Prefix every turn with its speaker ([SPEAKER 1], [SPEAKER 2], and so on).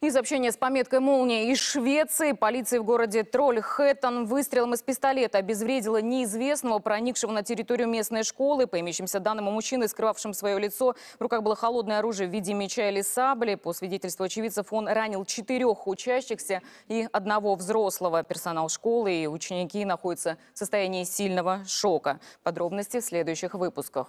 [SPEAKER 1] Из сообщение с пометкой «Молния» из Швеции. Полиции в городе Тролль-Хэттон выстрелом из пистолета обезвредила неизвестного, проникшего на территорию местной школы. По имеющимся данным, у мужчины, скрывавшим свое лицо, в руках было холодное оружие в виде меча или сабли. По свидетельству очевидцев, он ранил четырех учащихся и одного взрослого. Персонал школы и ученики находятся в состоянии сильного шока. Подробности в следующих выпусках.